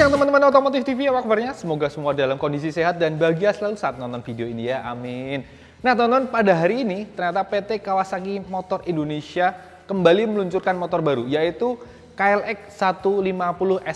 siang teman-teman Otomotif TV, apa kabarnya? Semoga semua dalam kondisi sehat dan bahagia selalu saat nonton video ini ya, amin. Nah teman-teman, pada hari ini ternyata PT Kawasaki Motor Indonesia kembali meluncurkan motor baru, yaitu KLX 150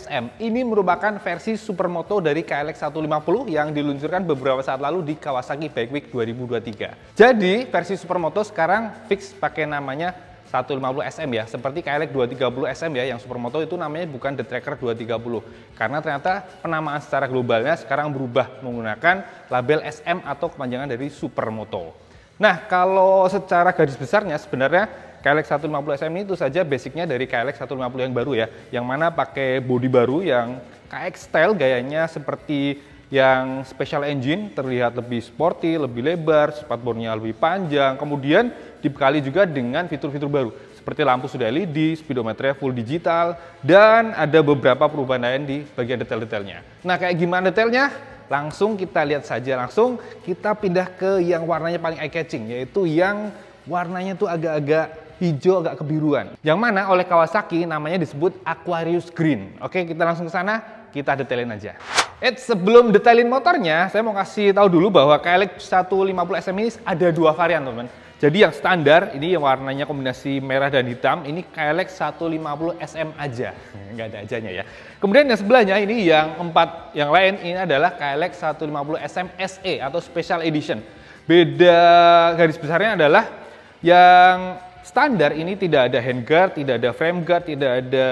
SM. Ini merupakan versi supermoto dari KLX 150 yang diluncurkan beberapa saat lalu di Kawasaki Bike Week 2023. Jadi, versi supermoto sekarang fix pakai namanya 150 SM ya, seperti KLX 230 SM ya yang supermoto itu namanya bukan The Tracker 230 karena ternyata penamaan secara globalnya sekarang berubah menggunakan label SM atau kepanjangan dari supermoto. Nah, kalau secara garis besarnya sebenarnya KLX 150 SM ini itu saja basicnya dari KLX 150 e yang baru ya, yang mana pakai body baru yang KX style gayanya seperti yang special engine terlihat lebih sporty, lebih lebar, spatbornya lebih panjang, kemudian dibekali juga dengan fitur-fitur baru seperti lampu sudah LED, speedometernya full digital, dan ada beberapa perubahan lain di bagian detail-detailnya. Nah, kayak gimana detailnya? Langsung kita lihat saja, langsung kita pindah ke yang warnanya paling eye-catching, yaitu yang warnanya tuh agak-agak hijau agak kebiruan. Yang mana oleh Kawasaki namanya disebut Aquarius Green. Oke, kita langsung ke sana, kita detailin aja. Eh, sebelum detailin motornya, saya mau kasih tahu dulu bahwa KLX 150 SM ini ada dua varian, teman-teman. Jadi yang standar, ini yang warnanya kombinasi merah dan hitam, ini KLX 150 SM aja. Nggak ada ajanya ya. Kemudian yang sebelahnya, ini yang empat yang lain, ini adalah KLX 150 SM SE atau Special Edition. Beda garis besarnya adalah yang standar ini tidak ada handguard, tidak ada frame guard, tidak ada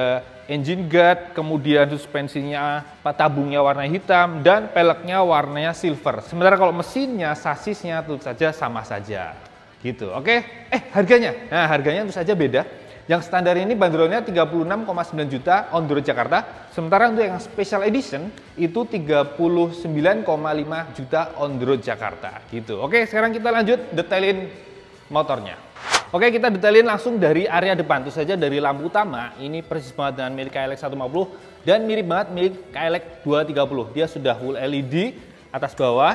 engine guard, kemudian suspensinya tabungnya warna hitam, dan peleknya warnanya silver. Sementara kalau mesinnya, sasisnya tentu saja sama saja. Gitu, oke? Okay? Eh, harganya? Nah, harganya tentu saja beda. Yang standar ini bandrolnya 36,9 juta on the road Jakarta, sementara untuk yang special edition itu 39,5 juta on the road Jakarta. Gitu. Oke, sekarang kita lanjut detailin motornya. Oke, kita detailin langsung dari area depan. itu saja dari lampu utama, ini persis banget dengan milik KLX 150 dan mirip banget milik KLX 230. Dia sudah full LED atas bawah.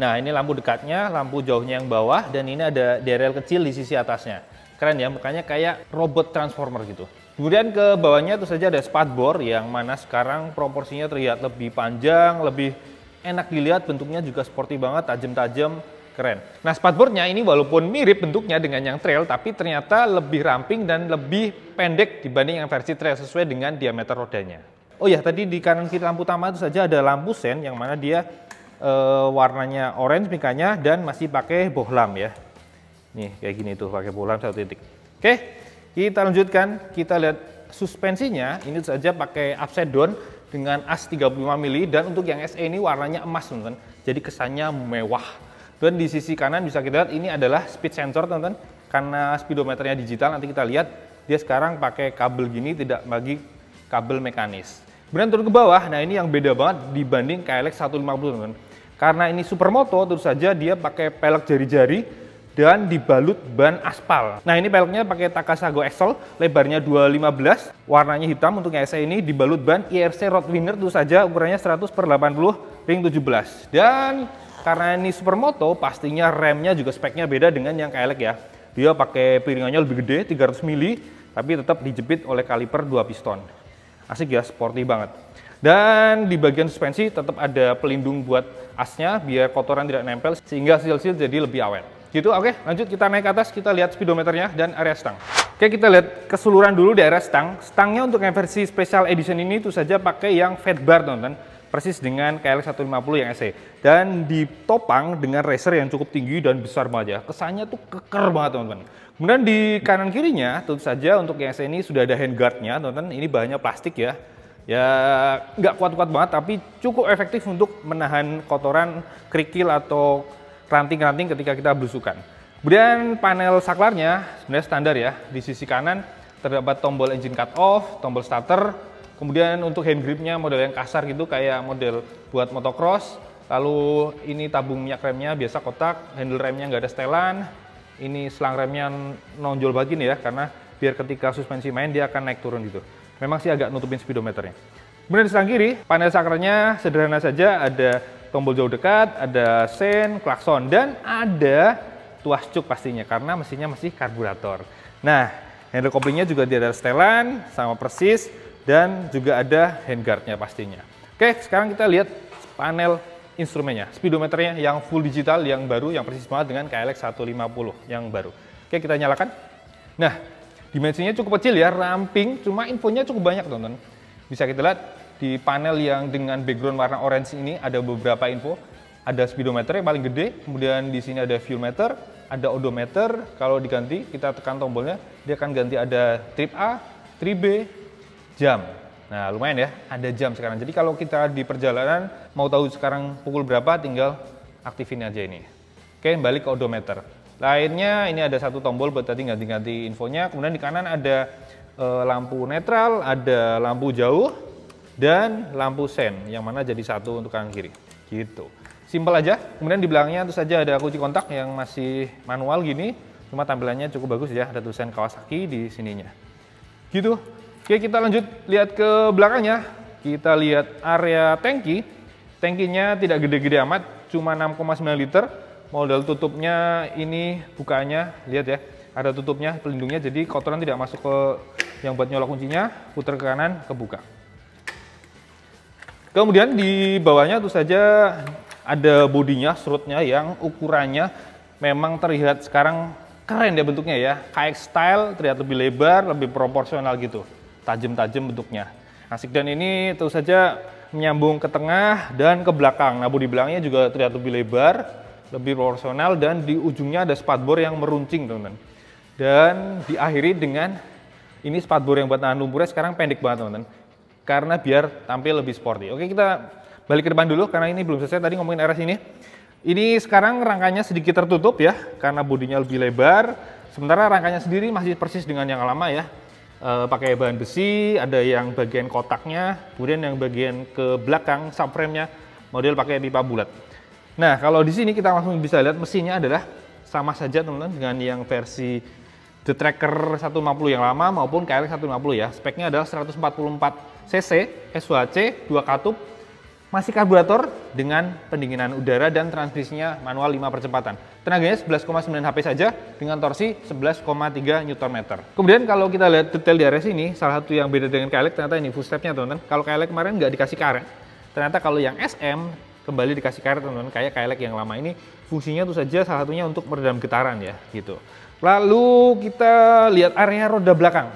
Nah, ini lampu dekatnya, lampu jauhnya yang bawah, dan ini ada DRL kecil di sisi atasnya. Keren ya, mukanya kayak robot transformer gitu. Kemudian ke bawahnya itu saja ada spatbor yang mana sekarang proporsinya terlihat lebih panjang, lebih enak dilihat, bentuknya juga sporty banget, tajam-tajam Keren. Nah, spatboardnya ini walaupun mirip bentuknya dengan yang trail, tapi ternyata lebih ramping dan lebih pendek dibanding yang versi trail sesuai dengan diameter rodanya. Oh ya, tadi di kanan kiri lampu utama itu saja ada lampu sen yang mana dia e, warnanya orange mikanya dan masih pakai bohlam ya. Nih, kayak gini tuh pakai bohlam satu titik. Oke, kita lanjutkan. Kita lihat suspensinya, ini saja pakai upside down dengan as 35 mili dan untuk yang SE ini warnanya emas, teman-teman. Jadi kesannya mewah dan di sisi kanan bisa kita lihat ini adalah speed sensor teman-teman. Karena speedometernya digital nanti kita lihat dia sekarang pakai kabel gini tidak bagi kabel mekanis. Kemudian turun ke bawah, nah ini yang beda banget dibanding KLX 150 teman-teman. Karena ini supermoto terus saja dia pakai pelek jari-jari dan dibalut ban aspal. Nah ini peleknya pakai Takasago Excel, lebarnya 215, warnanya hitam untuk ESA ini, dibalut ban IRC Winner, terus saja ukurannya 100 per 80 ring 17. Dan karena ini supermoto, pastinya remnya juga speknya beda dengan yang kayak ya. Dia pakai piringannya lebih gede, 300 mili, tapi tetap dijepit oleh kaliper 2 piston. Asik ya, sporty banget. Dan di bagian suspensi tetap ada pelindung buat asnya biar kotoran tidak nempel sehingga hasil seal jadi lebih awet. Gitu, oke okay, lanjut kita naik ke atas, kita lihat speedometernya dan area stang. Oke kita lihat keseluruhan dulu di area stang. Stangnya untuk yang versi special edition ini itu saja pakai yang fat bar teman-teman persis dengan KLX 150 yang SE dan ditopang dengan racer yang cukup tinggi dan besar banget ya kesannya tuh keker banget teman-teman kemudian di kanan kirinya tentu saja untuk yang SE ini sudah ada handguardnya teman-teman ini bahannya plastik ya ya nggak kuat-kuat banget tapi cukup efektif untuk menahan kotoran kerikil atau ranting-ranting ketika kita belusukan kemudian panel saklarnya sebenarnya standar ya di sisi kanan terdapat tombol engine cut off, tombol starter, Kemudian untuk hand gripnya model yang kasar gitu kayak model buat motocross. Lalu ini tabung minyak remnya biasa kotak, handle remnya nggak ada setelan. Ini selang remnya nonjol bagian ya karena biar ketika suspensi main dia akan naik turun gitu. Memang sih agak nutupin speedometernya. Kemudian di selang kiri, panel sakranya sederhana saja, ada tombol jauh dekat, ada sen, klakson, dan ada tuas cuk pastinya karena mesinnya masih karburator. Nah, handle koplingnya juga dia ada setelan, sama persis dan juga ada handguardnya pastinya. Oke, sekarang kita lihat panel instrumennya, speedometernya yang full digital yang baru, yang persis banget dengan KLX 150 yang baru. Oke, kita nyalakan. Nah, dimensinya cukup kecil ya, ramping, cuma infonya cukup banyak teman-teman. Bisa kita lihat di panel yang dengan background warna orange ini ada beberapa info. Ada speedometer yang paling gede, kemudian di sini ada fuel meter, ada odometer. Kalau diganti, kita tekan tombolnya, dia akan ganti ada trip A, trip B, jam. Nah, lumayan ya, ada jam sekarang. Jadi kalau kita di perjalanan mau tahu sekarang pukul berapa tinggal aktifin aja ini. Oke, balik ke odometer. Lainnya ini ada satu tombol buat tadi ganti-ganti infonya. Kemudian di kanan ada e, lampu netral, ada lampu jauh, dan lampu sen yang mana jadi satu untuk kanan kiri. Gitu. Simpel aja. Kemudian di belakangnya itu saja ada kunci kontak yang masih manual gini, cuma tampilannya cukup bagus ya. Ada tulisan Kawasaki di sininya. Gitu. Oke, kita lanjut lihat ke belakangnya. Kita lihat area tangki. Tangkinya tidak gede-gede amat, cuma 6,9 liter. Model tutupnya ini bukaannya, lihat ya. Ada tutupnya, pelindungnya, jadi kotoran tidak masuk ke yang buat nyolok kuncinya. Putar ke kanan, kebuka. Kemudian di bawahnya itu saja ada bodinya, serutnya yang ukurannya memang terlihat sekarang keren ya bentuknya ya. KX style terlihat lebih lebar, lebih proporsional gitu tajam-tajam bentuknya. Nah, dan ini tentu saja menyambung ke tengah dan ke belakang. Nah, bodi belakangnya juga terlihat lebih lebar, lebih proporsional, dan di ujungnya ada spatbor yang meruncing, teman-teman. Dan diakhiri dengan ini spatbor yang buat nahan lumpurnya sekarang pendek banget, teman-teman. Karena biar tampil lebih sporty. Oke, kita balik ke depan dulu karena ini belum selesai. Tadi ngomongin RS ini. Ini sekarang rangkanya sedikit tertutup ya, karena bodinya lebih lebar. Sementara rangkanya sendiri masih persis dengan yang lama ya uh, pakai bahan besi, ada yang bagian kotaknya, kemudian yang bagian ke belakang subframe-nya model pakai pipa bulat. Nah, kalau di sini kita langsung bisa lihat mesinnya adalah sama saja teman-teman dengan yang versi The Tracker 150 yang lama maupun KLX 150 ya. Speknya adalah 144 cc, swc 2 katup, masih karburator dengan pendinginan udara dan transmisinya manual 5 percepatan. Tenaganya 11,9 HP saja dengan torsi 11,3 Nm. Kemudian kalau kita lihat detail di area sini, salah satu yang beda dengan Kailek ternyata ini full stepnya teman-teman. Kalau Kailek kemarin nggak dikasih karet, ternyata kalau yang SM kembali dikasih karet teman-teman kayak Kailek yang lama ini fungsinya itu saja salah satunya untuk meredam getaran ya gitu. Lalu kita lihat area roda belakang.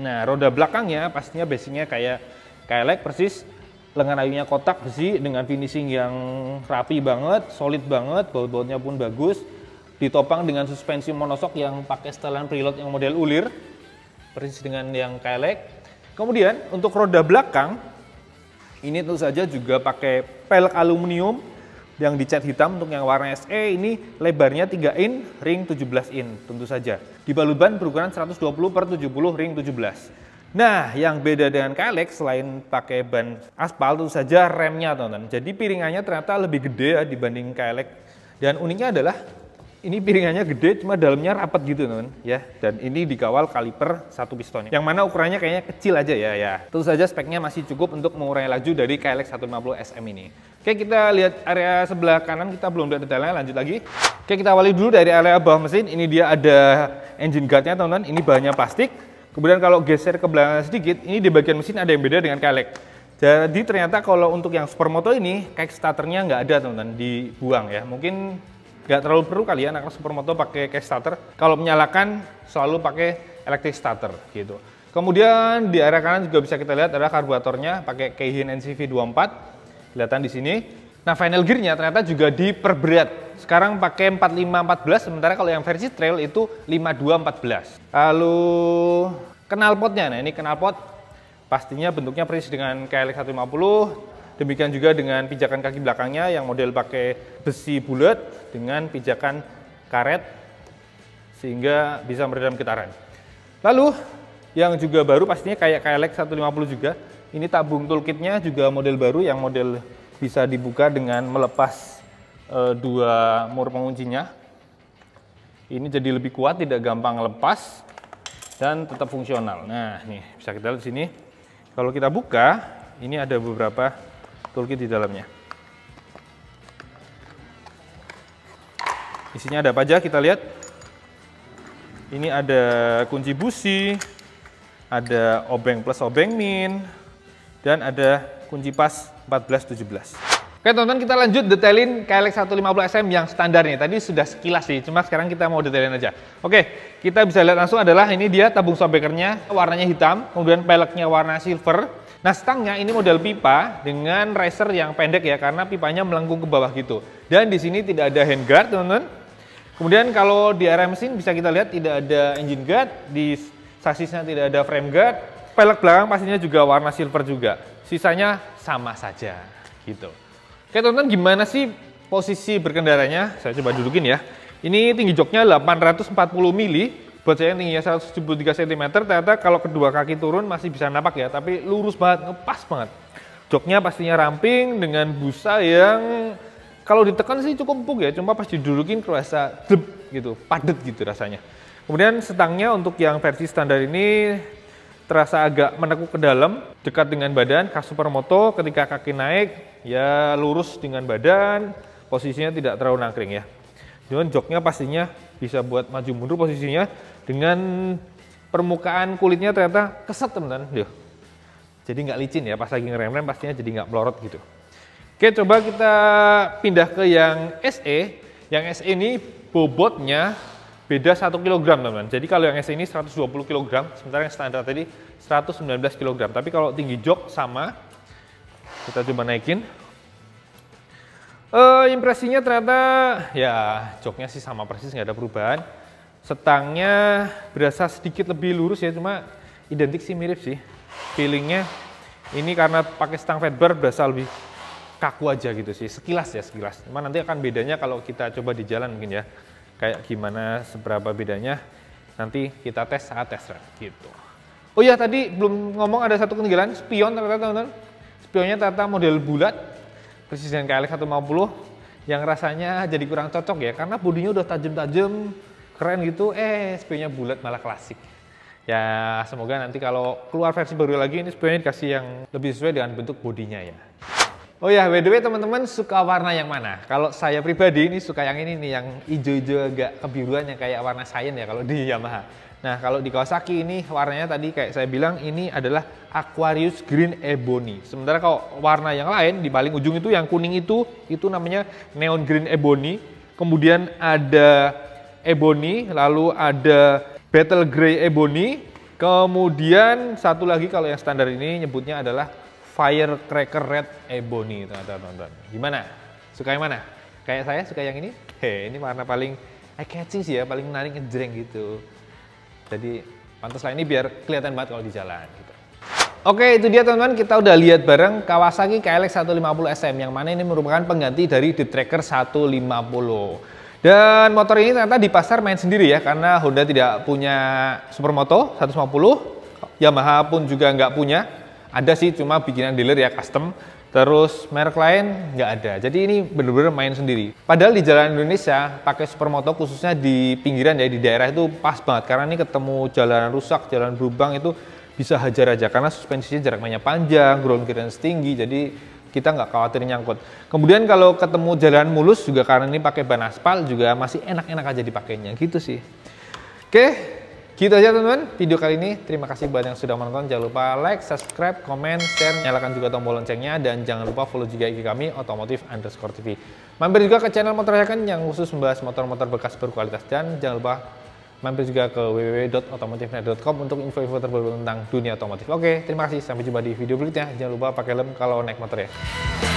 Nah, roda belakangnya pastinya basicnya kayak Kailek persis lengan ayunya kotak besi dengan finishing yang rapi banget, solid banget, baut-bautnya pun bagus. Ditopang dengan suspensi monosok yang pakai setelan preload yang model ulir, persis dengan yang Kelek. Kemudian untuk roda belakang, ini tentu saja juga pakai pelek aluminium yang dicat hitam untuk yang warna SE ini lebarnya 3 in, ring 17 in tentu saja. Dibalut ban berukuran 120 per 70 ring 17. Nah, yang beda dengan Kalex selain pakai ban aspal itu saja remnya, teman-teman. Jadi piringannya ternyata lebih gede ya dibanding Kalex. Dan uniknya adalah ini piringannya gede cuma dalamnya rapat gitu, teman-teman, ya. Dan ini dikawal kaliper satu pistonnya. Yang mana ukurannya kayaknya kecil aja ya, ya. Tentu saja speknya masih cukup untuk mengurangi laju dari Kalex 150 SM ini. Oke, kita lihat area sebelah kanan kita belum lihat detailnya, lanjut lagi. Oke, kita awali dulu dari area bawah mesin. Ini dia ada engine guard-nya, teman-teman. Ini bahannya plastik. Kemudian kalau geser ke belakang sedikit, ini di bagian mesin ada yang beda dengan kelek. Jadi ternyata kalau untuk yang supermoto ini, kek starternya nggak ada teman-teman, dibuang ya. Mungkin nggak terlalu perlu kalian ya, anak supermoto pakai kek starter. Kalau menyalakan, selalu pakai electric starter gitu. Kemudian di area kanan juga bisa kita lihat ada karburatornya pakai Keihin NCV24. Kelihatan di sini. Nah final gearnya ternyata juga diperberat. Sekarang pakai 4514, sementara kalau yang versi trail itu 5214. Lalu knalpotnya, nah ini knalpot pastinya bentuknya persis dengan KLX 150. Demikian juga dengan pijakan kaki belakangnya yang model pakai besi bulat dengan pijakan karet sehingga bisa meredam getaran. Lalu yang juga baru pastinya kayak KLX 150 juga. Ini tabung toolkitnya juga model baru yang model bisa dibuka dengan melepas e, dua mur penguncinya. Ini jadi lebih kuat, tidak gampang lepas dan tetap fungsional. Nah, ini bisa kita lihat di sini. Kalau kita buka, ini ada beberapa toolkit di dalamnya. Isinya ada apa aja? Kita lihat. Ini ada kunci busi, ada obeng plus obeng min, dan ada kunci pas 1417. Oke teman-teman kita lanjut detailin KLX 150SM yang standarnya Tadi sudah sekilas sih, cuma sekarang kita mau detailin aja. Oke, kita bisa lihat langsung adalah ini dia tabung shockbreakernya warnanya hitam, kemudian peleknya warna silver. Nah stangnya ini model pipa dengan riser yang pendek ya, karena pipanya melengkung ke bawah gitu. Dan di sini tidak ada handguard teman-teman. Kemudian kalau di area mesin bisa kita lihat tidak ada engine guard, di sasisnya tidak ada frame guard, pelek belakang pastinya juga warna silver juga. Sisanya sama saja gitu. Oke teman-teman gimana sih posisi berkendaranya? Saya coba dudukin ya. Ini tinggi joknya 840 mili. Buat saya yang tingginya 173 cm, ternyata kalau kedua kaki turun masih bisa napak ya. Tapi lurus banget, ngepas banget. Joknya pastinya ramping dengan busa yang kalau ditekan sih cukup empuk ya, cuma pas didudukin kerasa deb gitu, padet gitu rasanya. Kemudian setangnya untuk yang versi standar ini terasa agak menekuk ke dalam, dekat dengan badan, khas supermoto ketika kaki naik, ya lurus dengan badan, posisinya tidak terlalu nangkring ya. Cuman joknya pastinya bisa buat maju mundur posisinya dengan permukaan kulitnya ternyata keset teman-teman. Jadi nggak licin ya pas lagi ngerem-rem pastinya jadi nggak melorot gitu. Oke coba kita pindah ke yang SE. Yang SE ini bobotnya beda 1 kg teman-teman. Jadi kalau yang S ini 120 kg, sementara yang standar tadi 119 kg. Tapi kalau tinggi jok sama, kita coba naikin. Uh, impresinya ternyata ya joknya sih sama persis nggak ada perubahan. Setangnya berasa sedikit lebih lurus ya, cuma identik sih mirip sih. Feelingnya ini karena pakai stang fatbar berasa lebih kaku aja gitu sih, sekilas ya sekilas. Cuma nanti akan bedanya kalau kita coba di jalan mungkin ya kayak gimana seberapa bedanya nanti kita tes saat tes run gitu. Oh ya tadi belum ngomong ada satu ketinggalan spion ternyata teman-teman. Spionnya ternyata model bulat presiden KLX 150 yang rasanya jadi kurang cocok ya karena bodinya udah tajam-tajam keren gitu eh spionnya bulat malah klasik. Ya semoga nanti kalau keluar versi baru lagi ini spionnya dikasih yang lebih sesuai dengan bentuk bodinya ya. Oh ya, by the way teman-teman suka warna yang mana? Kalau saya pribadi ini suka yang ini nih, yang hijau-hijau agak kebiruan yang kayak warna cyan ya kalau di Yamaha. Nah, kalau di Kawasaki ini warnanya tadi kayak saya bilang ini adalah Aquarius Green Ebony. Sementara kalau warna yang lain di paling ujung itu yang kuning itu itu namanya Neon Green Ebony. Kemudian ada Ebony, lalu ada Battle Grey Ebony. Kemudian satu lagi kalau yang standar ini nyebutnya adalah Firecracker Red Ebony teman-teman. Gimana? Suka yang mana? Kayak saya suka yang ini. Hei, ini warna paling eye catching sih ya, paling menarik ngejreng gitu. Jadi pantas lah ini biar kelihatan banget kalau di jalan gitu. Oke, itu dia teman-teman. Kita udah lihat bareng Kawasaki KLX 150 SM yang mana ini merupakan pengganti dari The Tracker 150. Dan motor ini ternyata di pasar main sendiri ya karena Honda tidak punya supermoto 150, Yamaha pun juga nggak punya ada sih cuma bikinan dealer ya custom terus merek lain nggak ada jadi ini bener-bener main sendiri padahal di jalan Indonesia pakai supermoto khususnya di pinggiran ya di daerah itu pas banget karena ini ketemu jalan rusak jalan berubang itu bisa hajar aja karena suspensinya jarak mainnya panjang ground clearance tinggi jadi kita nggak khawatir nyangkut kemudian kalau ketemu jalan mulus juga karena ini pakai ban aspal juga masih enak-enak aja dipakainya gitu sih oke Gitu aja teman-teman video kali ini. Terima kasih banyak yang sudah menonton. Jangan lupa like, subscribe, komen, share, nyalakan juga tombol loncengnya. Dan jangan lupa follow juga IG kami, otomotif underscore TV. Mampir juga ke channel Motor Second yang khusus membahas motor-motor bekas berkualitas. Dan jangan lupa mampir juga ke www.otomotifnet.com untuk info-info terbaru tentang dunia otomotif. Oke, terima kasih. Sampai jumpa di video berikutnya. Jangan lupa pakai lem kalau naik motor ya.